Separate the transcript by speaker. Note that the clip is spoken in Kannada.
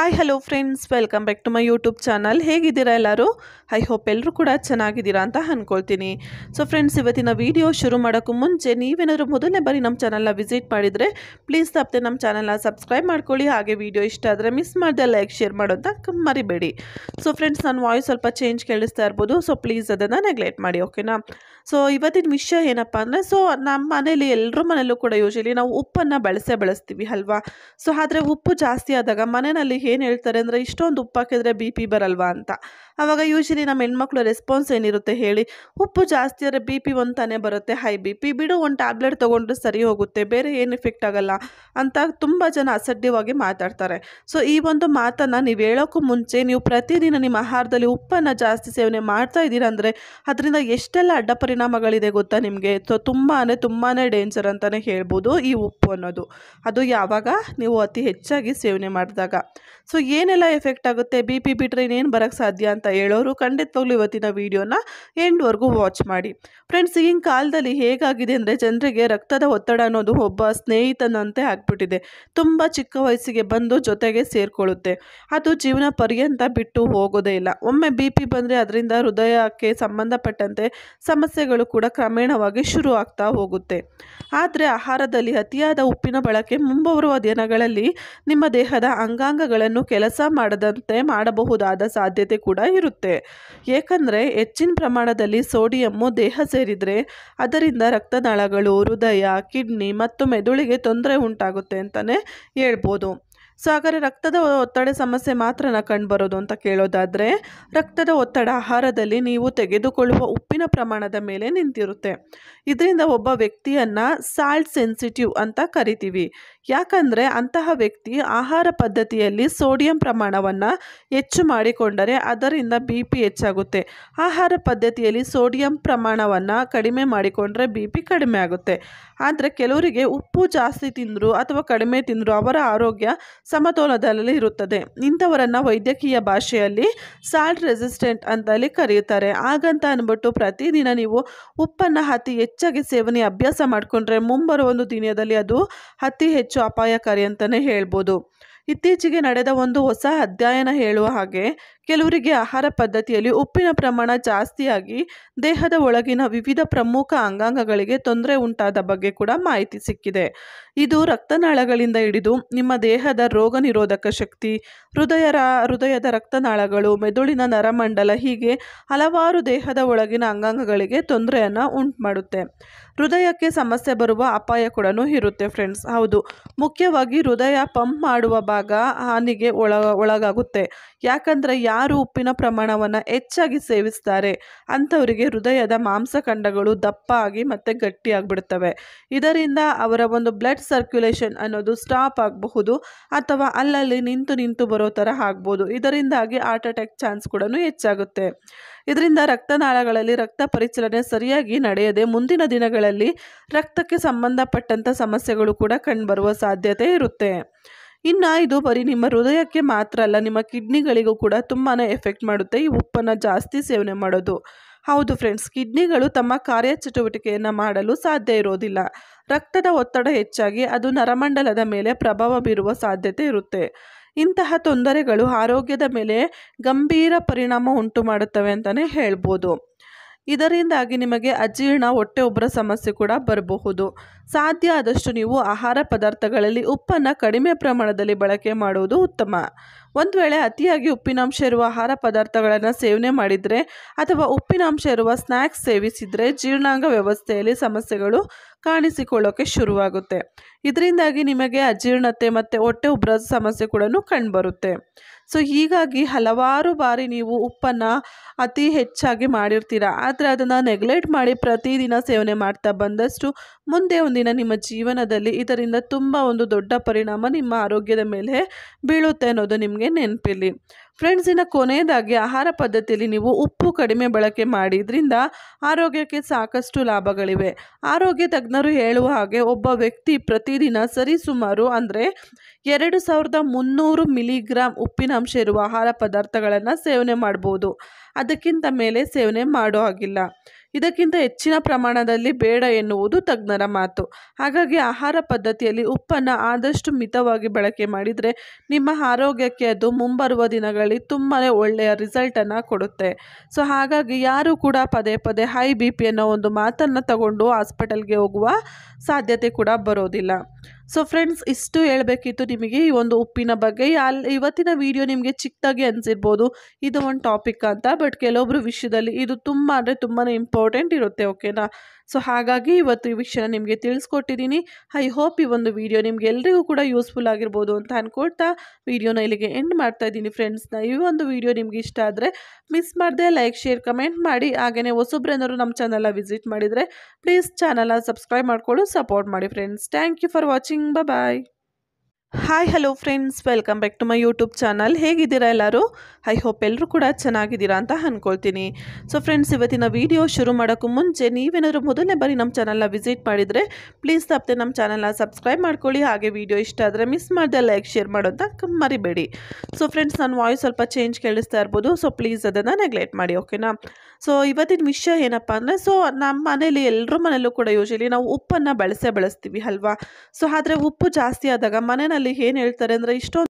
Speaker 1: Hi hello friends welcome back to my YouTube channel ಹೇಗಿದ್ದೀರಾ ಎಲ್ಲರೂ ಐ ಹೋಪ್ ಎಲ್ಲರೂ ಕೂಡ ಚೆನ್ನಾಗಿದ್ದೀರಾ ಅಂತ ಅಂದ್ಕೊಳ್ತೀನಿ ಸೊ ಫ್ರೆಂಡ್ಸ್ ಇವತ್ತಿನ ವಿಡಿಯೋ ಶುರು ಮಾಡೋಕ್ಕೂ ಮುಂಚೆ ನೀವೇನಾದರೂ ಮೊದಲನೇ ಬಾರಿ ನಮ್ಮ ಚಾನಲ್ನ ವಿಸಿಟ್ ಮಾಡಿದರೆ ಪ್ಲೀಸ್ ತಪ್ಪದೆ ನಮ್ಮ ಚಾನಲ್ನ ಸಬ್ಸ್ಕ್ರೈಬ್ ಮಾಡ್ಕೊಳ್ಳಿ ಹಾಗೆ ವೀಡಿಯೋ ಇಷ್ಟ ಆದರೆ ಮಿಸ್ ಮಾಡಿದೆ ಲೈಕ್ ಶೇರ್ ಮಾಡೋಂತ ಮರಿಬೇಡಿ ಸೊ ಫ್ರೆಂಡ್ಸ್ ನಾನು ವಾಯ್ಸ್ ಸ್ವಲ್ಪ ಚೇಂಜ್ ಕೇಳಿಸ್ತಾ ಇರ್ಬೋದು ಸೊ ಪ್ಲೀಸ್ ಅದನ್ನು ನೆಗ್ಲೆಕ್ಟ್ ಮಾಡಿ ಓಕೆನಾ ಸೊ ಇವತ್ತಿನ ವಿಷಯ ಏನಪ್ಪ ಅಂದರೆ ಸೊ ನಮ್ಮ ಮನೇಲಿ ಎಲ್ಲರೂ ಮನೇಲೂ ಕೂಡ ಯೂಶಲಿ ನಾವು ಉಪ್ಪನ್ನು ಬಳಸೇ ಬಳಸ್ತೀವಿ ಅಲ್ವಾ ಸೊ ಆದರೆ ಉಪ್ಪು ಜಾಸ್ತಿ ಆದಾಗ ಮನೆಯಲ್ಲಿ ಏನು ಹೇಳ್ತಾರೆ ಅಂದರೆ ಇಷ್ಟೊಂದು ಉಪ್ಪು ಹಾಕಿದ್ರೆ ಬಿ ಪಿ ಬರಲ್ವಾ ಅಂತ ಆವಾಗ ಯೂಶಲಿ ನಮ್ಮ ಹೆಣ್ಮಕ್ಳು ರೆಸ್ಪಾನ್ಸ್ ಏನಿರುತ್ತೆ ಹೇಳಿ ಉಪ್ಪು ಜಾಸ್ತಿ ಆದರೆ ಬಿ ಪಿ ಒಂದು ಬರುತ್ತೆ ಹೈ ಬಿ ಪಿ ಬಿಡು ಒಂದು ಟ್ಯಾಬ್ಲೆಟ್ ತೊಗೊಂಡ್ರೆ ಸರಿ ಹೋಗುತ್ತೆ ಬೇರೆ ಏನು ಎಫೆಕ್ಟ್ ಆಗಲ್ಲ ಅಂತ ತುಂಬ ಜನ ಅಸಡ್ಯವಾಗಿ ಮಾತಾಡ್ತಾರೆ ಸೊ ಈ ಒಂದು ಮಾತನ್ನು ನೀವು ಹೇಳೋಕ್ಕೂ ಮುಂಚೆ ನೀವು ಪ್ರತಿದಿನ ನಿಮ್ಮ ಆಹಾರದಲ್ಲಿ ಉಪ್ಪನ್ನು ಜಾಸ್ತಿ ಸೇವನೆ ಮಾಡ್ತಾ ಇದ್ದೀರಾ ಅಂದರೆ ಅದರಿಂದ ಎಷ್ಟೆಲ್ಲ ಅಡ್ಡ ಪರಿಣಾಮಗಳಿದೆ ಗೊತ್ತಾ ನಿಮಗೆ ಸೊ ತುಂಬಾ ತುಂಬಾ ಡೇಂಜರ್ ಅಂತಲೇ ಹೇಳ್ಬೋದು ಈ ಉಪ್ಪು ಅನ್ನೋದು ಅದು ಯಾವಾಗ ನೀವು ಅತಿ ಹೆಚ್ಚಾಗಿ ಸೇವನೆ ಮಾಡಿದಾಗ ಸೊ ಏನೆಲ್ಲ ಎಫೆಕ್ಟ್ ಆಗುತ್ತೆ ಬಿ ಪಿ ಬಿಟ್ರೆ ಇನ್ನೇನು ಬರೋಕ್ಕೆ ಸಾಧ್ಯ ಅಂತ ಹೇಳೋರು ಖಂಡಿತವಾಗ್ಲೂ ಇವತ್ತಿನ ವಿಡಿಯೋನ ಎಂಡ್ವರೆಗೂ ವಾಚ್ ಮಾಡಿ ಫ್ರೆಂಡ್ಸ್ ಈಗಿನ ಕಾಲದಲ್ಲಿ ಹೇಗಾಗಿದೆ ಅಂದರೆ ಜನರಿಗೆ ರಕ್ತದ ಒತ್ತಡ ಅನ್ನೋದು ಒಬ್ಬ ಸ್ನೇಹಿತನಂತೆ ಆಗ್ಬಿಟ್ಟಿದೆ ತುಂಬ ಚಿಕ್ಕ ವಯಸ್ಸಿಗೆ ಬಂದು ಜೊತೆಗೆ ಸೇರಿಕೊಳ್ಳುತ್ತೆ ಅದು ಜೀವನ ಪರ್ಯಂತ ಬಿಟ್ಟು ಹೋಗೋದೇ ಇಲ್ಲ ಒಮ್ಮೆ ಬಿ ಪಿ ಬಂದರೆ ಅದರಿಂದ ಹೃದಯಕ್ಕೆ ಸಂಬಂಧಪಟ್ಟಂತೆ ಸಮಸ್ಯೆಗಳು ಕೂಡ ಕ್ರಮೇಣವಾಗಿ ಶುರು ಆಗ್ತಾ ಹೋಗುತ್ತೆ ಆದರೆ ಆಹಾರದಲ್ಲಿ ಅತಿಯಾದ ಉಪ್ಪಿನ ಬಳಕೆ ಮುಂಬರುವ ದಿನಗಳಲ್ಲಿ ನಿಮ್ಮ ದೇಹದ ಅಂಗಾಂಗಗಳನ್ನು ಕೆಲಸ ಮಾಡದಂತೆ ಮಾಡಬಹುದಾದ ಸಾಧ್ಯತೆ ಕೂಡ ಇರುತ್ತೆ ಏಕೆಂದರೆ ಹೆಚ್ಚಿನ ಪ್ರಮಾಣದಲ್ಲಿ ಸೋಡಿಯಮ್ಮು ದೇಹ ಸೇರಿದರೆ ಅದರಿಂದ ರಕ್ತನಾಳಗಳು ಹೃದಯ ಕಿಡ್ನಿ ಮತ್ತು ಮೆದುಳಿಗೆ ತೊಂದರೆ ಉಂಟಾಗುತ್ತೆ ಅಂತಲೇ ಹೇಳ್ಬೋದು ಸೊ ಹಾಗಾದರೆ ರಕ್ತದ ಒತ್ತಡ ಸಮಸ್ಯೆ ಮಾತ್ರನ ಕಂಡುಬರೋದು ಅಂತ ಕೇಳೋದಾದರೆ ರಕ್ತದ ಒತ್ತಡ ಆಹಾರದಲ್ಲಿ ನೀವು ತೆಗೆದುಕೊಳ್ಳುವ ಉಪ್ಪಿನ ಪ್ರಮಾಣದ ಮೇಲೆ ನಿಂತಿರುತ್ತೆ ಇದರಿಂದ ಒಬ್ಬ ವ್ಯಕ್ತಿಯನ್ನು ಸಾಲ್ಟ್ ಸೆನ್ಸಿಟಿವ್ ಅಂತ ಕರಿತೀವಿ ಯಾಕಂದರೆ ಅಂತಹ ವ್ಯಕ್ತಿ ಆಹಾರ ಪದ್ಧತಿಯಲ್ಲಿ ಸೋಡಿಯಂ ಪ್ರಮಾಣವನ್ನು ಹೆಚ್ಚು ಮಾಡಿಕೊಂಡರೆ ಅದರಿಂದ ಬಿ ಪಿ ಹೆಚ್ಚಾಗುತ್ತೆ ಆಹಾರ ಪದ್ಧತಿಯಲ್ಲಿ ಸೋಡಿಯಂ ಪ್ರಮಾಣವನ್ನು ಕಡಿಮೆ ಮಾಡಿಕೊಂಡ್ರೆ ಬಿ ಪಿ ಕಡಿಮೆ ಆಗುತ್ತೆ ಆದರೆ ಕೆಲವರಿಗೆ ಉಪ್ಪು ಜಾಸ್ತಿ ತಿಂದರು ಅಥವಾ ಕಡಿಮೆ ತಿಂದರು ಅವರ ಆರೋಗ್ಯ ಸಮತೋಲದಲ್ಲಿ ಇರುತ್ತದೆ ಇಂಥವರನ್ನು ವೈದ್ಯಕೀಯ ಭಾಷೆಯಲ್ಲಿ ಸಾಲ್ಟ್ ರೆಸಿಸ್ಟೆಂಟ್ ಅಂತಲ್ಲಿ ಕರೆಯುತ್ತಾರೆ ಹಾಗಂತ ಅಂದ್ಬಿಟ್ಟು ಪ್ರತಿದಿನ ನೀವು ಉಪ್ಪನ್ನು ಅತಿ ಹೆಚ್ಚಾಗಿ ಸೇವನೆ ಅಭ್ಯಾಸ ಮಾಡಿಕೊಂಡ್ರೆ ಮುಂಬರುವ ಒಂದು ದಿನದಲ್ಲಿ ಅದು ಅತಿ ಹೆಚ್ಚು ಅಪಾಯಕಾರಿ ಅಂತಲೇ ಹೇಳ್ಬೋದು ಇತ್ತೀಚೆಗೆ ನಡೆದ ಒಂದು ಹೊಸ ಅಧ್ಯಯನ ಹೇಳುವ ಹಾಗೆ ಕೆಲವರಿಗೆ ಆಹಾರ ಪದ್ಧತಿಯಲ್ಲಿ ಉಪ್ಪಿನ ಪ್ರಮಾಣ ಜಾಸ್ತಿಯಾಗಿ ದೇಹದ ಒಳಗಿನ ವಿವಿಧ ಪ್ರಮುಖ ಅಂಗಾಂಗಗಳಿಗೆ ತೊಂದರೆ ಉಂಟಾದ ಬಗ್ಗೆ ಕೂಡ ಮಾಹಿತಿ ಸಿಕ್ಕಿದೆ ಇದು ರಕ್ತನಾಳಗಳಿಂದ ಹಿಡಿದು ನಿಮ್ಮ ದೇಹದ ರೋಗ ನಿರೋಧಕ ಶಕ್ತಿ ಹೃದಯ ಹೃದಯದ ರಕ್ತನಾಳಗಳು ಮೆದುಳಿನ ನರಮಂಡಲ ಹೀಗೆ ಹಲವಾರು ದೇಹದ ಒಳಗಿನ ಅಂಗಾಂಗಗಳಿಗೆ ತೊಂದರೆಯನ್ನು ಉಂಟು ಮಾಡುತ್ತೆ ಹೃದಯಕ್ಕೆ ಸಮಸ್ಯೆ ಬರುವ ಅಪಾಯ ಕೂಡ ಇರುತ್ತೆ ಫ್ರೆಂಡ್ಸ್ ಹೌದು ಮುಖ್ಯವಾಗಿ ಹೃದಯ ಪಂಪ್ ಮಾಡುವ ಭಾಗ ಹಾನಿಗೆ ಒಳ ಒಳಗಾಗುತ್ತೆ ಯಾಕಂದರೆ ಯಾವ ಆರು ಉಪ್ಪಿನ ಪ್ರಮಾಣವನ್ನು ಹೆಚ್ಚಾಗಿ ಸೇವಿಸ್ತಾರೆ ಅಂಥವರಿಗೆ ಹೃದಯದ ಮಾಂಸಖಂಡಗಳು ದಪ್ಪ ಆಗಿ ಮತ್ತು ಗಟ್ಟಿಯಾಗಿಬಿಡ್ತವೆ ಇದರಿಂದ ಅವರ ಒಂದು ಬ್ಲಡ್ ಸರ್ಕ್ಯುಲೇಷನ್ ಅನ್ನೋದು ಸ್ಟಾಪ್ ಆಗಬಹುದು ಅಥವಾ ಅಲ್ಲಲ್ಲಿ ನಿಂತು ನಿಂತು ಬರೋ ಥರ ಆಗ್ಬೋದು ಇದರಿಂದಾಗಿ ಹಾರ್ಟ್ ಅಟ್ಯಾಕ್ ಚಾನ್ಸ್ ಕೂಡ ಹೆಚ್ಚಾಗುತ್ತೆ ಇದರಿಂದ ರಕ್ತನಾಳಗಳಲ್ಲಿ ರಕ್ತ ಪರಿಚಲನೆ ಸರಿಯಾಗಿ ನಡೆಯದೆ ಮುಂದಿನ ದಿನಗಳಲ್ಲಿ ರಕ್ತಕ್ಕೆ ಸಂಬಂಧಪಟ್ಟಂಥ ಸಮಸ್ಯೆಗಳು ಕೂಡ ಕಂಡುಬರುವ ಸಾಧ್ಯತೆ ಇರುತ್ತೆ ಇನ್ನು ಇದು ಬರೀ ನಿಮ್ಮ ಹೃದಯಕ್ಕೆ ಮಾತ್ರ ಅಲ್ಲ ನಿಮ್ಮ ಕಿಡ್ನಿಗಳಿಗೂ ಕೂಡ ತುಂಬಾ ಎಫೆಕ್ಟ್ ಮಾಡುತ್ತೆ ಈ ಉಪ್ಪನ್ನು ಜಾಸ್ತಿ ಸೇವನೆ ಮಾಡೋದು ಹೌದು ಫ್ರೆಂಡ್ಸ್ ಕಿಡ್ನಿಗಳು ತಮ್ಮ ಕಾರ್ಯಚಟುವಟಿಕೆಯನ್ನು ಮಾಡಲು ಸಾಧ್ಯ ಇರೋದಿಲ್ಲ ರಕ್ತದ ಒತ್ತಡ ಹೆಚ್ಚಾಗಿ ಅದು ನರಮಂಡಲದ ಮೇಲೆ ಪ್ರಭಾವ ಬೀರುವ ಸಾಧ್ಯತೆ ಇರುತ್ತೆ ಇಂತಹ ತೊಂದರೆಗಳು ಆರೋಗ್ಯದ ಮೇಲೆ ಗಂಭೀರ ಪರಿಣಾಮ ಉಂಟು ಮಾಡುತ್ತವೆ ಅಂತಲೇ ಹೇಳ್ಬೋದು ಇದರಿಂದಾಗಿ ನಿಮಗೆ ಅಜೀರ್ಣ ಹೊಟ್ಟೆ ಉಬ್ಬರ ಸಮಸ್ಯೆ ಕೂಡ ಬರಬಹುದು ಸಾಧ್ಯ ಆದಷ್ಟು ನೀವು ಆಹಾರ ಪದಾರ್ಥಗಳಲ್ಲಿ ಉಪ್ಪನ್ನು ಕಡಿಮೆ ಪ್ರಮಾಣದಲ್ಲಿ ಬಳಕೆ ಮಾಡುವುದು ಉತ್ತಮ ಒಂದು ವೇಳೆ ಅತಿಯಾಗಿ ಉಪ್ಪಿನಾಂಶ ಇರುವ ಆಹಾರ ಪದಾರ್ಥಗಳನ್ನು ಸೇವನೆ ಮಾಡಿದರೆ ಅಥವಾ ಉಪ್ಪಿನಾಂಶ ಇರುವ ಸ್ನ್ಯಾಕ್ಸ್ ಸೇವಿಸಿದರೆ ಜೀರ್ಣಾಂಗ ವ್ಯವಸ್ಥೆಯಲ್ಲಿ ಸಮಸ್ಯೆಗಳು ಕಾಣಿಸಿಕೊಳ್ಳೋಕೆ ಶುರುವಾಗುತ್ತೆ ಇದರಿಂದಾಗಿ ನಿಮಗೆ ಅಜೀರ್ಣತೆ ಮತ್ತು ಹೊಟ್ಟೆ ಉಬ್ಬರದ ಸಮಸ್ಯೆ ಕೂಡ ಕಂಡುಬರುತ್ತೆ ಸೊ ಹೀಗಾಗಿ ಹಲವಾರು ಬಾರಿ ನೀವು ಉಪ್ಪನ್ನು ಅತಿ ಹೆಚ್ಚಾಗಿ ಮಾಡಿರ್ತೀರ ಆದರೆ ಅದನ್ನು ನೆಗ್ಲೆಕ್ಟ್ ಮಾಡಿ ಪ್ರತಿದಿನ ಸೇವನೆ ಮಾಡ್ತಾ ಬಂದಷ್ಟು ಮುಂದೆ ಒಂದಿನ ನಿಮ್ಮ ಜೀವನದಲ್ಲಿ ಇದರಿಂದ ತುಂಬ ಒಂದು ದೊಡ್ಡ ಪರಿಣಾಮ ನಿಮ್ಮ ಆರೋಗ್ಯದ ಮೇಲೆ ಬೀಳುತ್ತೆ ಅನ್ನೋದು ನಿಮಗೆ ನೆನಪಿಲ್ಲಿ ಫ್ರೆಂಡ್ಸ್ ಇನ್ನು ಕೊನೆಯದಾಗಿ ಆಹಾರ ಪದ್ಧತಿಯಲ್ಲಿ ನೀವು ಉಪ್ಪು ಕಡಿಮೆ ಬಳಕೆ ಮಾಡಿದ್ರಿಂದ ಆರೋಗ್ಯಕ್ಕೆ ಸಾಕಷ್ಟು ಲಾಭಗಳಿವೆ ಆರೋಗ್ಯ ತಜ್ಞರು ಹೇಳುವ ಹಾಗೆ ಒಬ್ಬ ವ್ಯಕ್ತಿ ಪ್ರತಿದಿನ ಸರಿಸುಮಾರು ಅಂದರೆ ಎರಡು ಸಾವಿರದ ಮುನ್ನೂರು ಮಿಲಿಗ್ರಾಮ್ ಉಪ್ಪಿನಾಂಶ ಇರುವ ಆಹಾರ ಪದಾರ್ಥಗಳನ್ನು ಸೇವನೆ ಮಾಡ್ಬೋದು ಅದಕ್ಕಿಂತ ಮೇಲೆ ಸೇವನೆ ಮಾಡೋ ಹಾಗಿಲ್ಲ ಇದಕ್ಕಿಂತ ಹೆಚ್ಚಿನ ಪ್ರಮಾಣದಲ್ಲಿ ಬೇಡ ಎನ್ನುವುದು ತಜ್ಞರ ಮಾತು ಹಾಗಾಗಿ ಆಹಾರ ಪದ್ಧತಿಯಲ್ಲಿ ಉಪ್ಪನ್ನು ಆದಷ್ಟು ಮಿತವಾಗಿ ಬಳಕೆ ಮಾಡಿದರೆ ನಿಮ್ಮ ಆರೋಗ್ಯಕ್ಕೆ ಅದು ಮುಂಬರುವ ದಿನಗಳಲ್ಲಿ ತುಂಬಾ ಒಳ್ಳೆಯ ರಿಸಲ್ಟನ್ನು ಕೊಡುತ್ತೆ ಸೊ ಹಾಗಾಗಿ ಯಾರೂ ಕೂಡ ಪದೇ ಪದೇ ಹೈ ಬಿ ಪಿ ಅನ್ನೋ ಒಂದು ಮಾತನ್ನು ತಗೊಂಡು ಹಾಸ್ಪಿಟಲ್ಗೆ ಹೋಗುವ ಸಾಧ್ಯತೆ ಕೂಡ ಬರೋದಿಲ್ಲ ಸೊ ಫ್ರೆಂಡ್ಸ್ ಇಷ್ಟು ಹೇಳಬೇಕಿತ್ತು ನಿಮಗೆ ಈ ಒಂದು ಉಪ್ಪಿನ ಬಗ್ಗೆ ಅಲ್ಲಿ ಇವತ್ತಿನ ವಿಡಿಯೋ ನಿಮಗೆ ಚಿಕ್ಕದಾಗಿ ಅನಿಸಿರ್ಬೋದು ಇದು ಒಂದು ಟಾಪಿಕ್ ಅಂತ ಬಟ್ ಕೆಲವೊಬ್ಬರು ವಿಷಯದಲ್ಲಿ ಇದು ತುಂಬ ಅಂದರೆ ತುಂಬಾ ಇಂಪಾರ್ಟೆಂಟ್ ಇರುತ್ತೆ ಓಕೆನಾ ಸೊ ಹಾಗಾಗಿ ಇವತ್ತು ಈ ವಿಷಯನ ನಿಮಗೆ ತಿಳಿಸ್ಕೊಟ್ಟಿದ್ದೀನಿ ಐ ಹೋಪ್ ಈ ಒಂದು ವಿಡಿಯೋ ನಿಮ್ಗೆ ಎಲ್ರಿಗೂ ಕೂಡ ಯೂಸ್ಫುಲ್ ಆಗಿರ್ಬೋದು ಅಂತ ಅನ್ಕೊಳ್ತಾ ವಿಡಿಯೋನ ಇಲ್ಲಿಗೆ ಎಂಡ್ ಮಾಡ್ತಾ ಇದ್ದೀನಿ ಫ್ರೆಂಡ್ಸ್ನ ಈ ಒಂದು ವಿಡಿಯೋ ನಿಮ್ಗೆ ಇಷ್ಟ ಆದರೆ ಮಿಸ್ ಮಾಡದೆ ಲೈಕ್ ಶೇರ್ ಕಮೆಂಟ್ ಮಾಡಿ ಹಾಗೆಯೇ ಹೊಸೊಬ್ರೇನಾದ್ರು ನಮ್ಮ ಚಾನಲ್ನ ವಿಸಿಟ್ ಮಾಡಿದರೆ ಪ್ಲೀಸ್ ಚಾನಲ್ನ ಸಬ್ಸ್ಕ್ರೈಬ್ ಮಾಡಿಕೊಂಡು ಸಪೋರ್ಟ್ ಮಾಡಿ friends thank you for watching Bye bye. Hi hello friends welcome back to my YouTube channel ಹೇಗಿದ್ದೀರಾ ಎಲ್ಲರೂ ಐ ಹೋಪ್ ಎಲ್ಲರೂ ಕೂಡ ಚೆನ್ನಾಗಿದ್ದೀರಾ ಅಂತ ಅಂದ್ಕೊಳ್ತೀನಿ ಸೊ ಫ್ರೆಂಡ್ಸ್ ಇವತ್ತಿನ ವಿಡಿಯೋ ಶುರು ಮಾಡೋಕ್ಕೂ ಮುಂಚೆ ನೀವೇನಾದರೂ ಮೊದಲನೇ ಬಾರಿ ನಮ್ಮ ಚಾನಲ್ನ ವಿಸಿಟ್ ಮಾಡಿದರೆ ಪ್ಲೀಸ್ ತಪ್ಪದೆ ನಮ್ಮ ಚಾನಲ್ನ ಸಬ್ಸ್ಕ್ರೈಬ್ ಮಾಡ್ಕೊಳ್ಳಿ ಹಾಗೆ ವಿಡಿಯೋ ಇಷ್ಟ ಆದರೆ ಮಿಸ್ ಮಾಡಿದೆ ಲೈಕ್ ಶೇರ್ ಮಾಡೋ ಅಂತ ಮರಿಬೇಡಿ ಸೊ ಫ್ರೆಂಡ್ಸ್ ನಾನು ವಾಯ್ಸ್ ಸ್ವಲ್ಪ ಚೇಂಜ್ ಕೇಳಿಸ್ತಾ ಇರ್ಬೋದು ಸೊ ಪ್ಲೀಸ್ ಅದನ್ನು ನೆಗ್ಲೆಕ್ಟ್ ಮಾಡಿ ಓಕೆನಾ ಸೊ ಇವತ್ತಿನ ವಿಷಯ ಏನಪ್ಪ ಅಂದರೆ ಸೊ ನಮ್ಮ ಮನೇಲಿ ಎಲ್ಲರೂ ಮನೆಯಲ್ಲೂ ಕೂಡ ಯೂಶಲಿ ನಾವು ಉಪ್ಪನ್ನು ಬಳಸೇ ಬಳಸ್ತೀವಿ ಅಲ್ವಾ ಸೊ ಆದರೆ ಉಪ್ಪು ಜಾಸ್ತಿ ಆದಾಗ ಮನೇನ ಅಲ್ಲಿ ಏನು ಹೇಳ್ತಾರೆ ಅಂದ್ರೆ ಇಷ್ಟೊಂದು